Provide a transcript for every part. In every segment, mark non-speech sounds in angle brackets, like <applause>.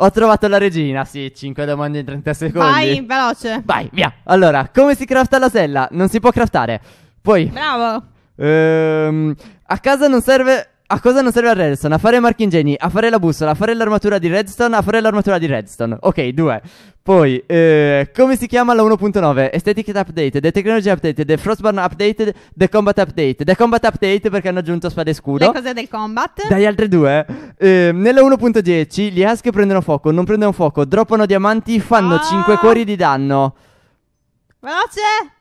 Ho trovato la regina, sì, 5 domande in 30 secondi. Vai, veloce. Vai, via. Allora, come si crafta la sella? Non si può craftare. Poi... Bravo. Ehm, a casa non serve a cosa non serve a Redstone? A fare marchingegni, a fare la bussola, a fare l'armatura di Redstone, a fare l'armatura di Redstone. Ok, due. Poi, eh, come si chiama la 1.9? Aesthetic Update, The Technology Update, The Frostburn Update, The Combat Update. The Combat Update perché hanno aggiunto spada e scudo. Le cose del combat. Dai altre due. Eh, nella 1.10 gli Ask prendono fuoco, non prendono fuoco, droppano diamanti, fanno oh. Ah. 5 cuori di danno. Veloce!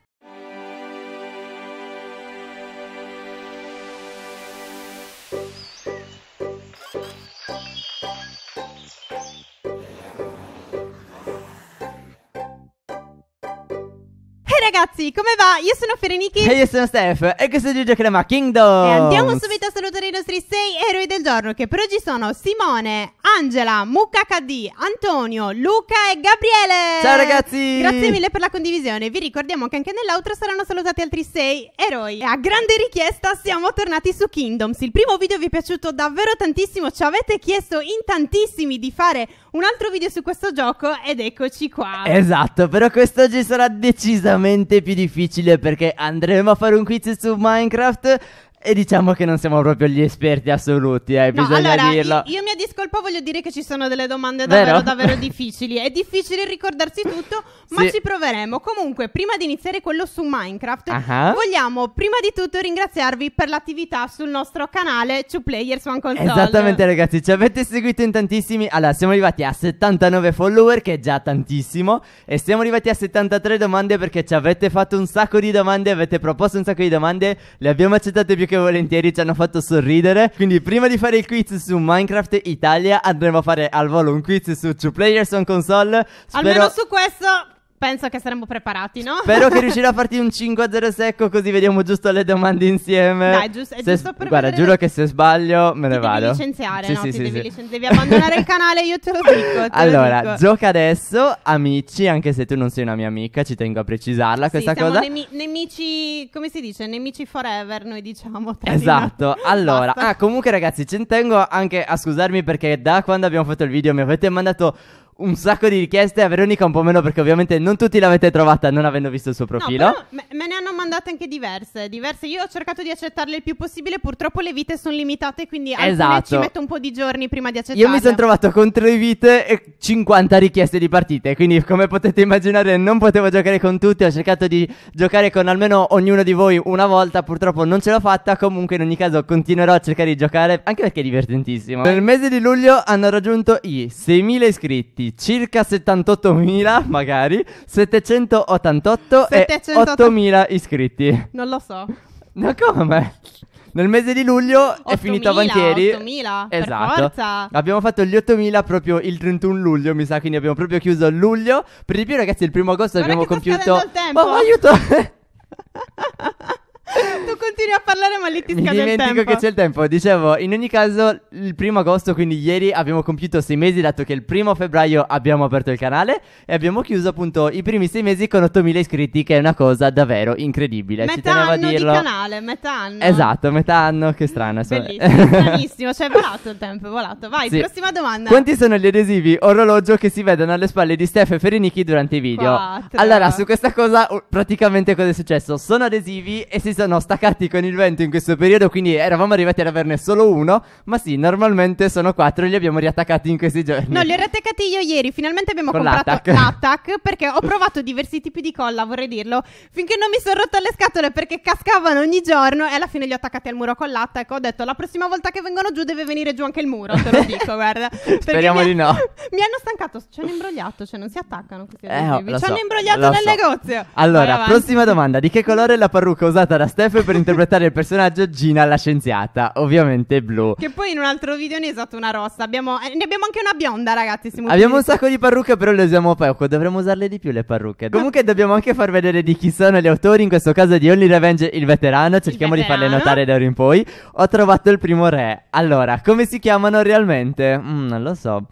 ragazzi, come va? Io sono Ferenichi E io sono Steph E questo è Giugia Crema Kingdom E andiamo subito a salutare i nostri sei eroi del giorno Che per oggi sono Simone, Angela, Mucca HD, Antonio, Luca e Gabriele. Ciao ragazzi! Grazie mille per la condivisione. Vi ricordiamo che anche nell'outro saranno salutati altri sei eroi. E a grande richiesta siamo tornati su Kingdoms. Il primo video vi è piaciuto davvero tantissimo. Ci avete chiesto in tantissimi di fare un altro video su questo gioco ed eccoci qua. Esatto, però quest'oggi sarà decisamente più difficile perché andremo a fare un quiz su Minecraft e diciamo che non siamo proprio gli esperti assoluti, eh, no, bisogna allora, dirlo. Io, io mi discolpo, voglio dire che ci sono delle domande davvero, davvero <laughs> difficili. È difficile ricordarsi tutto, ma sì. ci proveremo. Comunque, prima di iniziare quello su Minecraft, uh-huh. vogliamo prima di tutto ringraziarvi per l'attività sul nostro canale 2Players One Console. Esattamente, ragazzi, ci avete seguito in tantissimi. Allora, siamo arrivati a 79 follower, che è già tantissimo. E siamo arrivati a 73 domande perché ci avete fatto un sacco di domande, avete proposto un sacco di domande, le abbiamo accettate più che e volentieri ci hanno fatto sorridere. Quindi prima di fare il quiz su Minecraft Italia andremo a fare al volo un quiz su Two Players on Console. Spero... Almeno su questo Penso che saremmo preparati, no? Spero che riuscirò a <laughs> farti un 5-0 secco così vediamo giusto le domande insieme. Dai, giusto, è se giusto per Guarda, vedere... giuro che se sbaglio me ne ti vado. Devi licenziare, sì, no? Sì, sì, devi, licen- devi, abbandonare il <laughs> canale, io te lo dico. Te allora, lo dico. gioca adesso, amici, anche se tu non sei una mia amica, ci tengo a precisarla questa cosa. Nemi- nemici, come si dice? Nemici forever, noi diciamo. Esatto, di allora. ah, comunque ragazzi, ci tengo anche a scusarmi perché da quando abbiamo fatto il video mi avete mandato un sacco di richieste, a Veronica un po' meno perché ovviamente non tutti l'avete trovata non avendo visto il suo profilo. No, me, me, ne hanno mandate anche diverse, diverse. Io ho cercato di accettarle il più possibile, purtroppo le vite sono limitate, quindi esatto. ci metto un po' di giorni prima di accettarle. Io mi sono trovato con tre vite e 50 richieste di partite, quindi come potete immaginare non potevo giocare con tutti, ho cercato di giocare con almeno ognuno di voi una volta, purtroppo non ce l'ho fatta, comunque in ogni caso continuerò a cercare di giocare, anche perché è divertentissimo. Nel mese di luglio hanno raggiunto i 6.000 iscritti circa 78.000, magari, 788 788. e 8.000 iscritti. Non lo so. Ma come? Nel mese di luglio è finito avanti 8.000, esatto. per forza. Abbiamo fatto gli 8.000 proprio il 31 luglio, mi sa, quindi abbiamo proprio chiuso luglio. Per di più, ragazzi, il primo agosto Guarda abbiamo che sta compiuto... scadendo il tempo. Oh, aiuto! <laughs> tu continui a parlare ma lì ti scade il tempo. dimentico che c'è il tempo. Dicevo, in ogni caso, il primo agosto, quindi ieri, abbiamo compiuto sei mesi, dato che il primo febbraio abbiamo aperto il canale e abbiamo chiuso appunto i primi sei mesi con 8000 iscritti, che è una cosa davvero incredibile. Metà Ci tenevo anno a dirlo. di canale, metà anno. Esatto, metà anno, che strano. Bellissimo, stranissimo, cioè è <laughs> volato il tempo, è volato. Vai, sì. prossima domanda. Quanti sono gli adesivi orologio che si vedono alle spalle di Steph e Ferenichi durante i video? Quattro. Allora, su questa cosa, praticamente cosa è successo? Sono adesivi e si sono staccati con il vento in questo periodo, quindi eravamo arrivati ad averne solo uno. Ma sì, normalmente sono quattro e li abbiamo riattaccati in questi giorni. No, li ho riattaccati io ieri. Finalmente abbiamo con comprato l'attack. <laughs> l'attack perché ho provato diversi tipi di colla, vorrei dirlo. Finché non mi sono rotto le scatole perché cascavano ogni giorno e alla fine li ho attaccati al muro con l'attack. Ho detto la prossima volta che vengono giù deve venire giù anche il muro, te lo <laughs> dico, guarda. Speriamo di no. <laughs> Mi hanno stancato, ci hanno imbrogliato, cioè non si attaccano così. Eh, no, oh, ci so, hanno imbrogliato nel so. negozio. Allora, prossima domanda: di che colore è la parrucca usata da da Steph per interpretare il personaggio Gina la scienziata, ovviamente blu. Che poi in un altro video ne è stata una rossa. Abbiamo, eh, ne abbiamo anche una bionda, ragazzi. abbiamo un sacco di parrucche, però le usiamo poco. Dovremmo usarle di più le parrucche. Comunque, dobbiamo anche far vedere di chi sono gli autori. In questo caso di Only Revenge, il veterano. Cerchiamo il veterano. di farle notare da ora in poi. Ho trovato il primo re. Allora, come si chiamano realmente? Mm, non lo so.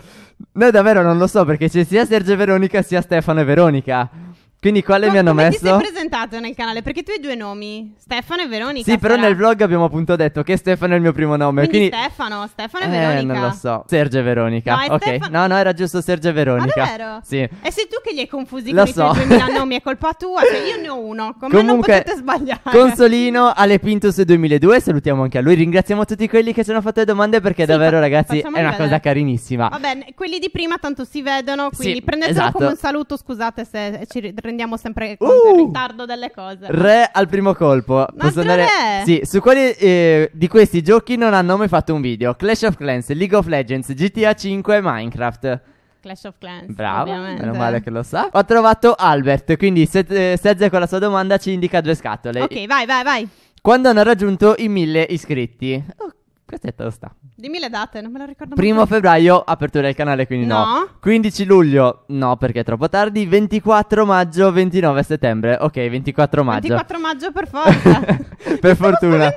No, davvero non lo so perché c'è sia Sergio e Veronica sia Stefano e Veronica. Quindi quale mi hanno come messo? Come ti sei presentato nel canale? Perché tu hai due nomi, Stefano e Veronica. Sì, però sarà. nel vlog abbiamo appunto detto che Stefano è il mio primo nome. Quindi, quindi... Stefano, Stefano e eh, Veronica. non lo so. Sergio e Veronica. No, ok. Stefan... No, no, era giusto Sergio e Veronica. Ma ah, davvero? Sì. E sei tu che li hai confusi lo con so. i tuoi 2000 nomi, è colpa tua, cioè io ne ho uno. Come Comunque, non potete sbagliare? Consolino Ale Pintus 2002, salutiamo anche a lui. Ringraziamo tutti quelli che ci hanno fatto le domande perché sì, davvero ragazzi è una vedere. cosa carinissima. Vabbè, quelli di prima tanto si vedono, quindi sì, prendetelo esatto. come un saluto, scusate se ci rendiamo prendiamo sempre con uh! il ritardo delle cose. Re al primo colpo. Posso andare... Sì, su quali eh, di questi giochi non hanno mai fatto un video? Clash of Clans, League of Legends, GTA 5 e Minecraft. Clash of Clans. Bravo, meno male che lo sa. Ho trovato Albert, quindi se, eh, Sezze con la sua domanda ci indica due scatole. Ok, vai, vai, vai. Quando hanno raggiunto i 1000 iscritti? Ok. Quest'etta sta. Dimmi le date, non me la ricordo. Primo mai. febbraio, apertura del canale, quindi no. no. 15 luglio, no perché è troppo tardi. 24 maggio, 29 settembre. Ok, 24 maggio. 24 maggio per forza. <laughs> per fortuna.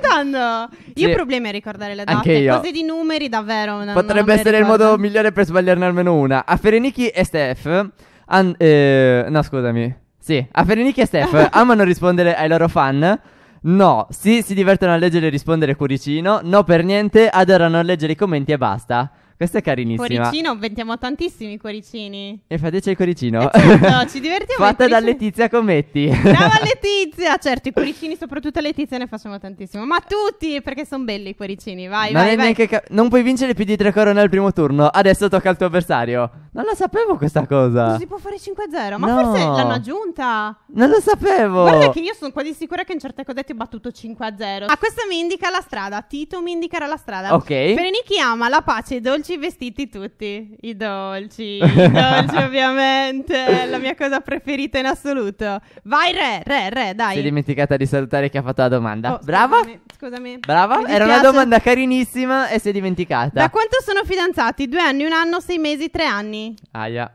Io sì. ho problemi a ricordare le date. Anche io. Cose di numeri davvero. No, Potrebbe essere il modo migliore per sbagliarne almeno una. A Fereniki e Steph... An- eh, no, scusami. Sì, a Fereniki e Steph <laughs> amano rispondere ai loro fan No, sì, si divertono a leggere e rispondere Cuoricino. No, per niente, adorano leggere i commenti e basta. Questa è carinissima. Cuoricino, vendiamo tantissimi cuoricini. E fateci il cuoricino. Eh certo, <laughs> ci divertiamo. Fatta da Letizia Cometti. Brava <laughs> Letizia! Certo, i cuoricini, soprattutto a Letizia, ne facciamo tantissimo. Ma tutti, perché sono belli i cuoricini. Vai, non vai, vai. Ca- non puoi vincere più di tre corone al primo turno. Adesso tocca al tuo avversario. Non la sapevo questa cosa. Si può fare 5-0, ma no. forse l'hanno aggiunta. Non lo sapevo. Guarda che io sono quasi sicura che in certe cose ti ho battuto 5-0. Ah, questo mi indica la strada. Tito mi indicherà la strada. Ok. Fereniki ama la pace, i dolci, vestiti tutti. I dolci, <laughs> i dolci ovviamente. la mia cosa preferita in assoluto. Vai re, re, re, dai. Si è dimenticata di salutare chi ha fatto la domanda. Oh, Brava. Scusami, scusami. Brava. Era una domanda carinissima e si è dimenticata. Da quanto sono fidanzati? Due anni, un anno, sei mesi, tre anni. Aia.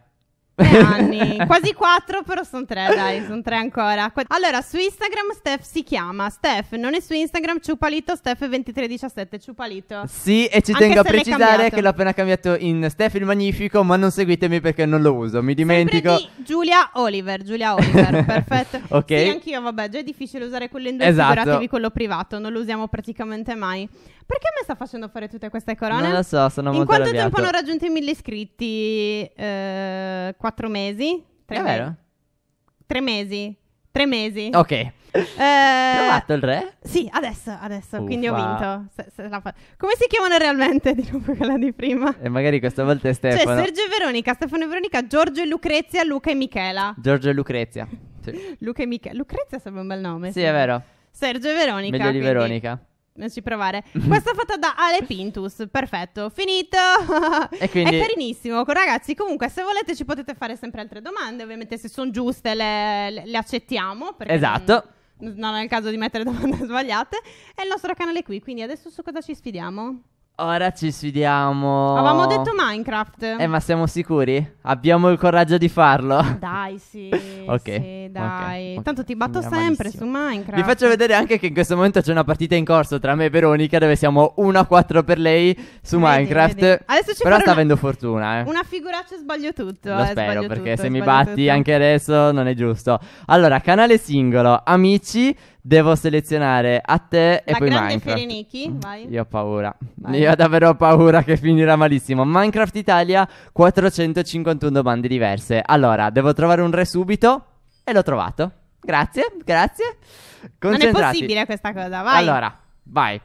Tre <laughs> anni, quasi quattro, però sono tre, dai, sono tre ancora. Allora, su Instagram Steph si chiama Steph, non è su Instagram Ciupalito, Steph 2317 Ciupalito. Sì, e ci Anche tengo a precisare che l'ho appena cambiato in Steph il Magnifico, ma non seguitemi perché non lo uso, mi dimentico. di Giulia Oliver, Giulia Oliver, <laughs> perfetto. ok. Sì, anch'io, vabbè, già è difficile usare quello in due, esatto. figuratevi quello privato, non lo usiamo praticamente mai. Perché mi sta facendo fare tutte queste corone? Non lo so, sono molto molto In quanto tempo hanno raggiunto i mille iscritti? Eh, quattro mesi? Tre È mesi. vero? Tre mesi. Tre mesi. Ok. Eh, Trovato il re? Sì, adesso, adesso. Uffa. Quindi ho vinto. Se- se la fa- Come si chiamano realmente? <laughs> Di nuovo quella di prima. E eh, magari questa volta è cioè, Stefano. Cioè, Sergio e Veronica, Stefano e Veronica, Giorgio e Lucrezia, Luca e Michela. Giorgio e Lucrezia. Sì, <laughs> Luca e Michela. Lucrezia sarebbe un bel nome. Sì, è vero. Sergio e Veronica. Meglio di quindi- Veronica non provare. <laughs> Questa è fatta da Ale Pintus, perfetto, finito. <laughs> E quindi... È carinissimo. Ragazzi, comunque, se volete ci potete fare sempre altre domande, ovviamente se sono giuste le, le, le accettiamo. Esatto. Non, non è il caso di mettere domande <laughs> sbagliate. E il nostro canale qui, quindi adesso su cosa ci sfidiamo? Ora ci sfidiamo. Avevamo detto Minecraft. Eh, ma siamo sicuri? Abbiamo il coraggio di farlo? Dai, sì. <laughs> ok. Sì, dai. Okay, okay. Tanto ti batto sempre su Minecraft. Vi faccio vedere anche che in questo momento c'è una partita in corso tra me e Veronica dove siamo 1-4 per lei su vedi, Minecraft. Vedi. Adesso ci Però sta una, avendo fortuna, eh. Una figuraccia sbaglio tutto. Lo eh, spero perché tutto, se mi batti tutto. anche adesso non è giusto. Allora, canale singolo, amici Devo selezionare a te e La poi grande Minecraft. Fereniki, vai. Io ho paura. Vai. Io ho davvero paura che finirà malissimo. Minecraft Italia, 451 domande diverse. Allora, devo trovare un re subito e l'ho trovato. Grazie, grazie. Non è possibile questa cosa, vai. Allora, vai.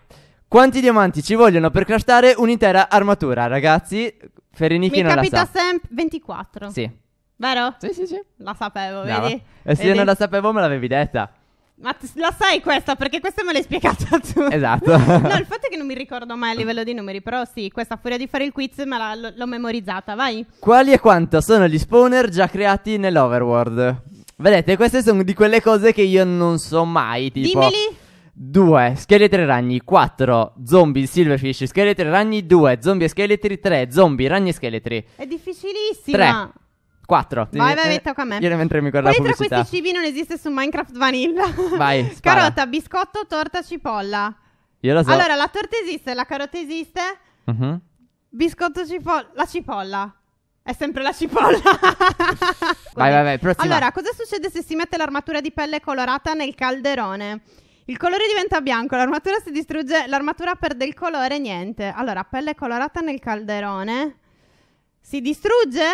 Quanti diamanti ci vogliono per craftare un'intera armatura, ragazzi? Fereniki Mi non la Mi capita sempre 24. Sì. Vero? Sì, sì, sì. La sapevo, Brava. vedi? E eh se io non la sapevo me l'avevi detta. Ma t- la sai questa? Perché questa me l'hai spiegata <laughs> tu. Esatto. no, il fatto è che non mi ricordo mai a livello di numeri, però sì, questa furia di fare il quiz me la, l- l'ho memorizzata, vai. Quali e quanto sono gli spawner già creati nell'overworld? Vedete, queste sono di quelle cose che io non so mai, tipo... Dimmeli! 2 scheletri ragni 4 zombie silverfish scheletri ragni 2 zombie scheletri 3 zombie ragni scheletri è difficilissima 3 4. Vai, vai, metta qua a me. Io ne mentre mi guarda la pubblicità. tra questi cibi non esiste su Minecraft Vanilla? Vai, <laughs> spara. Carota, biscotto, torta, cipolla. Io lo so. Allora, la torta esiste, la carota esiste. Mhm. Biscotto, cipolla, la cipolla. È sempre la cipolla. <laughs> Vai, vai, vai, prossima. Allora, cosa succede se si mette l'armatura di pelle colorata nel calderone? Il colore diventa bianco, l'armatura si distrugge, l'armatura perde il colore, niente. Allora, pelle colorata nel calderone. Si distrugge?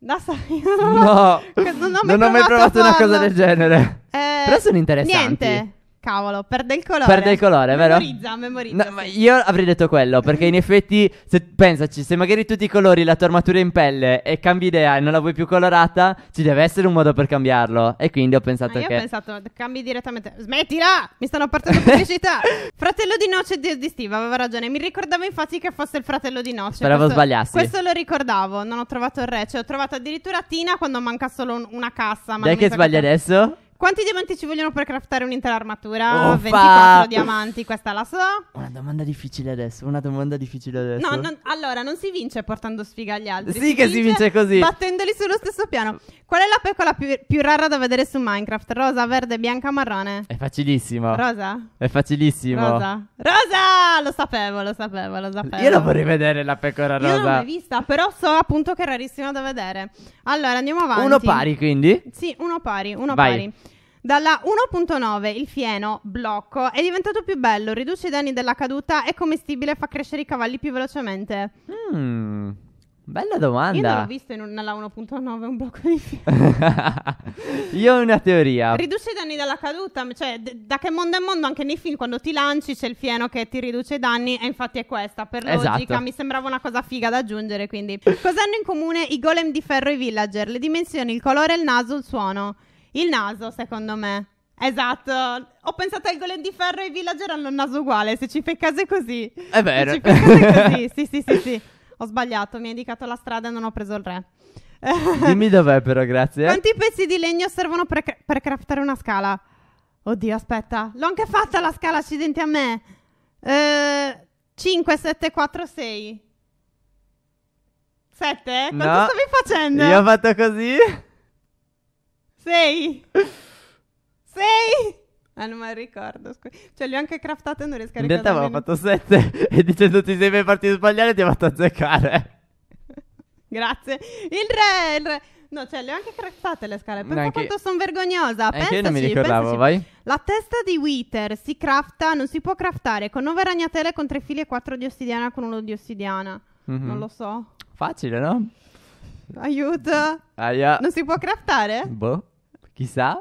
No, so, io <laughs> non, non, ho mai, non ho mai provato una cosa del genere. Eh, Però sono interessanti. Niente. Cavolo, perde il colore. Perde il colore, memorizza, vero? Memorizza, memorizza. No, sì. Io avrei detto quello, perché in <laughs> effetti, se, pensaci, se magari tu ti colori la tua armatura in pelle e cambi idea e non la vuoi più colorata, ci deve essere un modo per cambiarlo. E quindi ho pensato Ma ah, io che... ho pensato, cambi direttamente... Smettila! Mi stanno partendo pubblicità! <laughs> fratello di noce di, di Steve, aveva ragione. Mi ricordavo infatti che fosse il fratello di noce. Speravo questo, sbagliassi. Questo lo ricordavo, non ho trovato il re. Cioè, ho trovato addirittura Tina quando manca solo un, una cassa. Ma Dai che sbagli che... adesso? Quanti diamanti ci vogliono per craftare un'intera armatura? Oh, 24 fa. diamanti, questa la so. Una domanda difficile adesso, una domanda difficile adesso. No, non, allora non si vince portando sfiga agli altri. Sì si che vince si vince così. Battendoli sullo stesso piano. Qual è la pecora più, più, rara da vedere su Minecraft? Rosa, verde, bianca, marrone? È facilissimo. Rosa? È facilissimo. Rosa. Rosa! Lo sapevo, lo sapevo, lo sapevo. Io la vorrei vedere la pecora rosa. Io non l'ho mai vista, però so appunto che è rarissima da vedere. Allora, andiamo avanti. Uno pari quindi? Sì, uno pari, uno Vai. pari. Dalla 1.9 il fieno, blocco, è diventato più bello, riduce i danni della caduta, è commestibile e fa crescere i cavalli più velocemente. Mm, bella domanda. Io non l'ho visto in un, nella 1.9 un blocco di fieno. <laughs> Io ho una teoria. Riduce i danni della caduta, cioè d- da che mondo è mondo anche nei film quando ti lanci c'è il fieno che ti riduce i danni e infatti è questa, per esatto. logica mi sembrava una cosa figa da aggiungere, quindi. Cosa hanno in comune i golem di ferro e i villager? Le dimensioni, il colore, il naso, il suono. Il naso, secondo me. Esatto, ho pensato al golem di ferro e i villager hanno il naso uguale, se ci fai caso è così. È vero. Se ci fai caso è così, <laughs> sì, sì, sì, sì. Ho sbagliato, mi ha indicato la strada e non ho preso il re. <laughs> Dimmi dov'è però, grazie. Quanti pezzi di legno servono per, cra- per craftare una scala? Oddio, aspetta, l'ho anche fatta la scala, accidenti a me. Eh, 5, 7, 4, 6. 7? Quanto no. stavi facendo? Io ho fatto così. Sei! Sei! Ah, non me lo ricordo. Scu- cioè, li ho anche craftate e non riesco a In realtà avevo fatto 7 <laughs> e dicendo ti sei mai partito sbagliare ti ho fatto azzeccare. <laughs> Grazie. Il re, il re. No, cioè, le ho anche craftate le scale. Per Neanche- quanto sono vergognosa. Anche io non mi ricordavo, pensaci. vai. La testa di Wither si crafta, non si può craftare con 9 ragnatele, con 3 fili e 4 di ossidiana con 1 di ossidiana. Mhm. Non lo so. Facile, no? Aiuto! Aia. Non si può craftare? Boh. Chissà.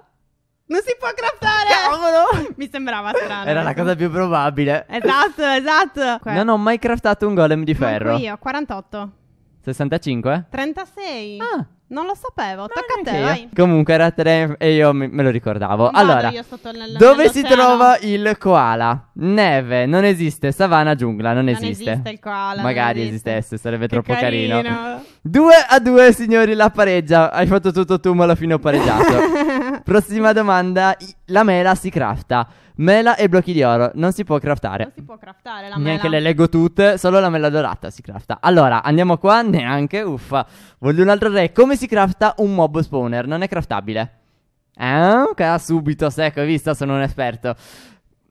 Non si può craftare! Cavolo! Mi sembrava strano. Era la cosa più probabile. Esatto, esatto. Non ho mai craftato un golem di ferro. Io, 48. 65? 36. Ah. Non lo sapevo, Ma tocca a te. Vai. Comunque era 3 e io me, me lo ricordavo. Vado allora, nel, dove si trova il koala? Neve, non esiste, savana, giungla, non, non esiste. esiste il koala. Magari esiste. esistesse, sarebbe che troppo carino. 2 a 2, signori, la pareggia. Hai fatto tutto tu, ma alla fine ho pareggiato. <laughs> Prossima domanda. La mela si crafta. Mela e blocchi di oro non si può craftare. Non si può craftare la mela. Neanche le leggo tutte, solo la mela dorata si crafta. Allora, andiamo qua, neanche, uffa. Voglio un altro re. Come si crafta un mob spawner? Non è craftabile. Eh, ok, ah, subito, secco, hai visto? Sono un esperto.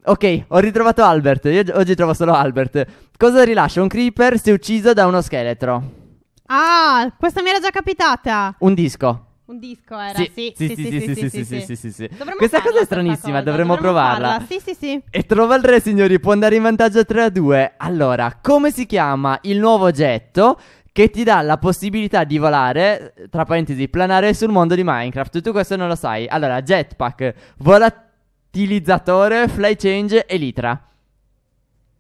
Ok, ho ritrovato Albert. Io oggi trovo solo Albert. Cosa rilascia un creeper se ucciso da uno scheletro? Ah, questa mi era già capitata. Un disco. Un disco era, sì. Sì, sì, sì, sì, sì, sì, sì, sì. Questa cosa è stranissima, cosa. dovremmo, dovremmo provarla. provarla. Sì, sì, sì. E trova il re, signori, può andare in vantaggio 3 a 2. Allora, come si chiama il nuovo oggetto che ti dà la possibilità di volare, tra parentesi, planare sul mondo di Minecraft? Tu questo non lo sai. Allora, jetpack, volatilizzatore, fly change, elitra.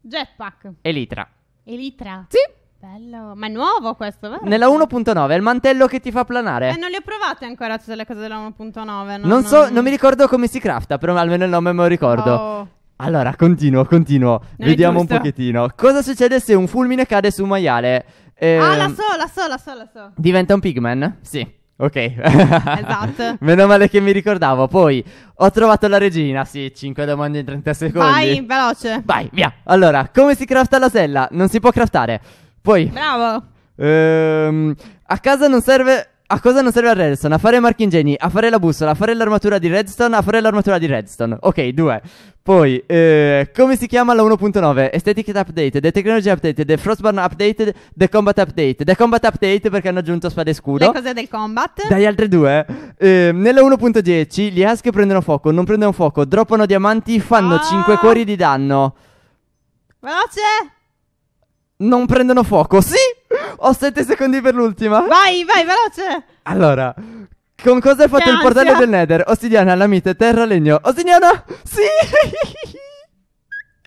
Jetpack. Elitra. Elitra. Sì. Bello, ma è nuovo questo, vero? Nella 1.9, è il mantello che ti fa planare. Eh, non le ho provate ancora tutte le cose della 1.9. No, non, so, non... non... mi ricordo come si crafta, però almeno il nome me lo ricordo. Oh. Allora, continuo, continuo. Non eh, Vediamo un pochettino. Cosa succede se un fulmine cade su un maiale? Eh, ah, la so, la so, la so, la so. Diventa un pigman? Sì. Ok, <laughs> esatto. Meno male che mi ricordavo. Poi ho trovato la regina. Sì, 5 domande in 30 secondi. Vai, veloce. Vai, via. Allora, come si crafta la sella? Non si può craftare. Poi, Bravo. ehm, a casa non serve. A cosa non serve a Redstone? A fare marchingegni, a fare la bussola, a fare l'armatura di Redstone, a fare l'armatura di Redstone. Ok, due. Poi, eh, come si chiama la 1.9? Aesthetic Update, The Technology Update, The Frostburn Update, The Combat Update. The Combat Update perché hanno aggiunto spada e scudo. Le cose del combat. Dai altre due. Eh, nella 1.10 gli Ask prendono fuoco, non prendono fuoco, droppano diamanti, fanno Ah. 5 cuori di danno. Veloce non prendono fuoco. Sì! Ho sette secondi per l'ultima. Vai, vai, veloce. Allora, con cosa è fatto il ansia. portale del Nether? Ossidiana, lamite, terra, legno. Ossidiana! Sì! <laughs>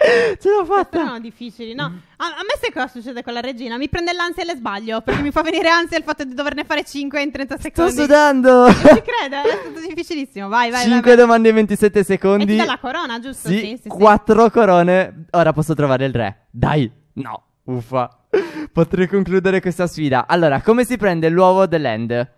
Ce l'ho fatta. Sono difficili, no? A, a me sai cosa succede con la regina? Mi prende l'ansia e le sbaglio, perché mi fa venire ansia il fatto di doverne fare 5 in 30 secondi. Sto sudando. Non ci credo, è stato difficilissimo. Vai, vai. 5 vai, vai. domande in 27 secondi. E ti dà la corona, giusto? Sì, sì, sì 4 sì. corone. Ora posso trovare il re. Dai. No. Uffa. Potrei concludere questa sfida. Allora, come si prende l'uovo dell'end?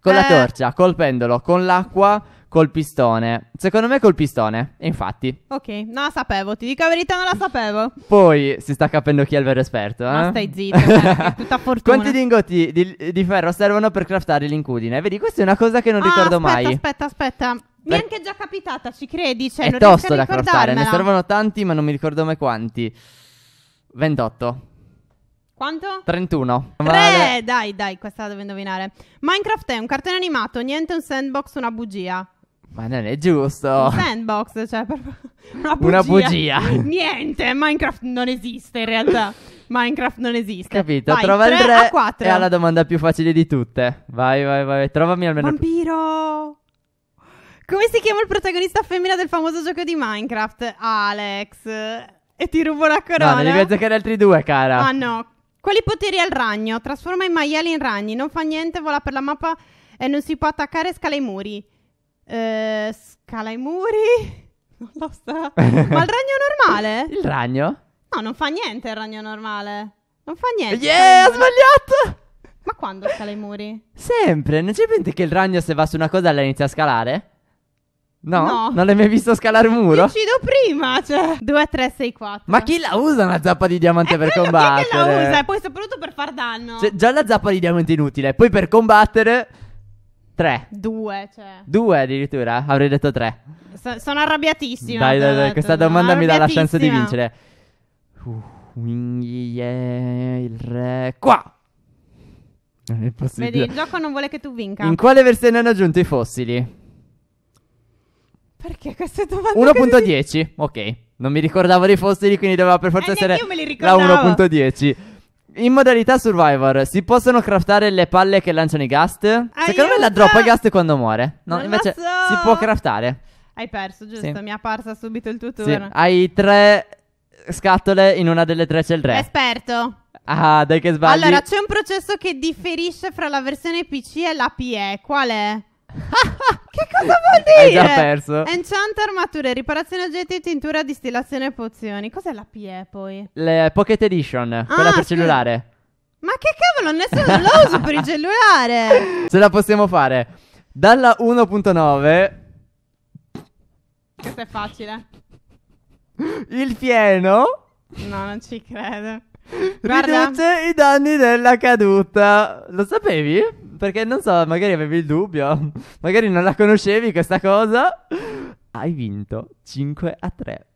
Con eh. la torcia, col pendolo, con l'acqua, col pistone. Secondo me col pistone, infatti. Ok, non la sapevo, ti dico la verità, non la sapevo. Poi si sta capendo chi è il vero esperto, eh? Ma stai zitto, eh, è tutta <laughs> fortuna. Quanti lingotti di, di, ferro servono per craftare l'incudine? Vedi, questa è una cosa che non ah, ricordo aspetta, mai. Aspetta, aspetta, aspetta. Mi è anche già capitata, ci credi? Cioè, è tosto da craftare, ne servono tanti, ma non mi ricordo mai quanti. 28. Quanto? 31. 3, dai, dai, questa la devo indovinare. Minecraft è un cartone animato, niente un sandbox, una bugia. Ma non è giusto. Un sandbox, cioè per... <laughs> una bugia. Una bugia. niente, Minecraft non esiste in realtà. Minecraft non esiste. Capito, vai, trova 3 il 3 a 4. E ha la domanda più facile di tutte. Vai, vai, vai, trovami almeno... Vampiro! Come si chiama il protagonista femmina del famoso gioco di Minecraft? Alex e ti rubo la corona. No, ne devi azzeccare altri due, cara. Ah, no. Quali poteri ha il ragno? Trasforma i maiali in ragni, non fa niente, vola per la mappa e non si può attaccare, scala i muri. Eh, scala i muri? <laughs> Non lo so. Ma il ragno normale? <laughs> il ragno? No, non fa niente il ragno normale. Non fa niente. Yeah, ho sbagliato! Ma quando scala i muri? Sempre, non c'è niente che il ragno se va su una cosa la inizia a scalare? No? no? Non l'hai mai visto scalare un muro? uccido prima, cioè 2, 3, 6, 4 Ma chi la usa una zappa di diamante eh, per combattere? Ma Chi la usa? E poi soprattutto per far danno cioè, Già la zappa di diamante è inutile Poi per combattere 3 2, cioè 2 addirittura? Avrei detto 3 so- Sono arrabbiatissima Dai, dai, dai cioè, Questa domanda mi dà la chance di vincere uh, Quindi è il re Qua Vedi, il gioco non vuole che tu vinca In quale versione hanno aggiunto i fossili? Perché queste domande? 1.10, di... ok. Non mi ricordavo dei fossili, quindi doveva per forza eh, essere la 1.10. In modalità Survivor si possono craftare le palle che lanciano i gast? Secondo me la droppa i gast quando muore. No, non invece so. si può craftare. Hai perso, giusto? Sì. Mi è apparsa subito il tuo turno. Sì. Hai tre scatole, in una delle tre c'è il re. Esperto. Ah, dai che sbaglio. Allora, c'è un processo che differisce fra la versione PC e la PE. Qual è? <laughs> Che cosa vuol dire? Hai già perso. Enchant, armature, riparazione oggetti, tintura, distillazione e pozioni. Cos'è la PE poi? Le Pocket Edition, ah, quella per sì. cellulare. Ma che cavolo, nessuno lo uso per il cellulare. Ce <laughs> la possiamo fare. Dalla 1.9. Questo è facile. Il fieno. No, non ci credo. <laughs> Riduce Guarda. i danni della caduta. Lo sapevi? perché non so, magari avevi il dubbio, <laughs> magari non la conoscevi questa cosa. Hai vinto 5 a 3.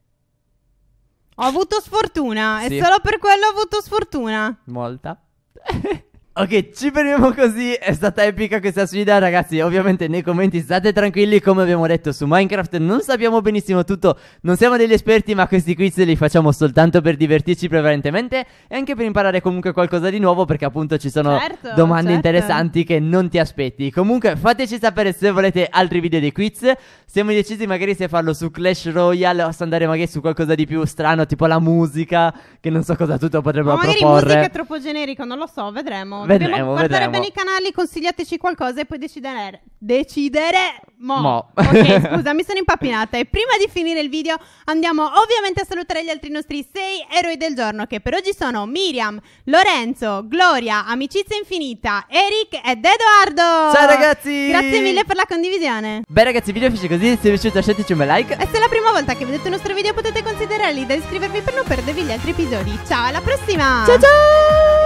Ho avuto sfortuna sì. e solo per quello ho avuto sfortuna. Molta. <laughs> Ok, ci fermiamo così, è stata epica questa sfida ragazzi, ovviamente nei commenti state tranquilli, come abbiamo detto su Minecraft non sappiamo benissimo tutto, non siamo degli esperti ma questi quiz li facciamo soltanto per divertirci prevalentemente e anche per imparare comunque qualcosa di nuovo perché appunto ci sono certo, domande certo. interessanti che non ti aspetti. Comunque fateci sapere se volete altri video dei quiz, siamo decisi magari se farlo su Clash Royale o se andare magari su qualcosa di più strano tipo la musica, che non so cosa tutto potremmo ma proporre. Ma la musica è troppo generica, non lo so, vedremo. Vedremo, Dobbiamo guardare vedremo. bene i canali, consigliateci qualcosa e poi decidere. Decidere mo. Mo. Ok, <laughs> scusa, mi sono impappinata. E prima di finire il video andiamo ovviamente a salutare gli altri nostri sei eroi del giorno che per oggi sono Miriam, Lorenzo, Gloria, Amicizia Infinita, Eric ed Edoardo. Ciao ragazzi! Grazie mille per la condivisione. Beh ragazzi, il video finisce così, se vi è piaciuto lasciateci un bel like. E se è la prima volta che vedete il nostro video potete considerarli da iscrivervi per non perdervi gli altri episodi. Ciao, alla prossima! Ciao ciao!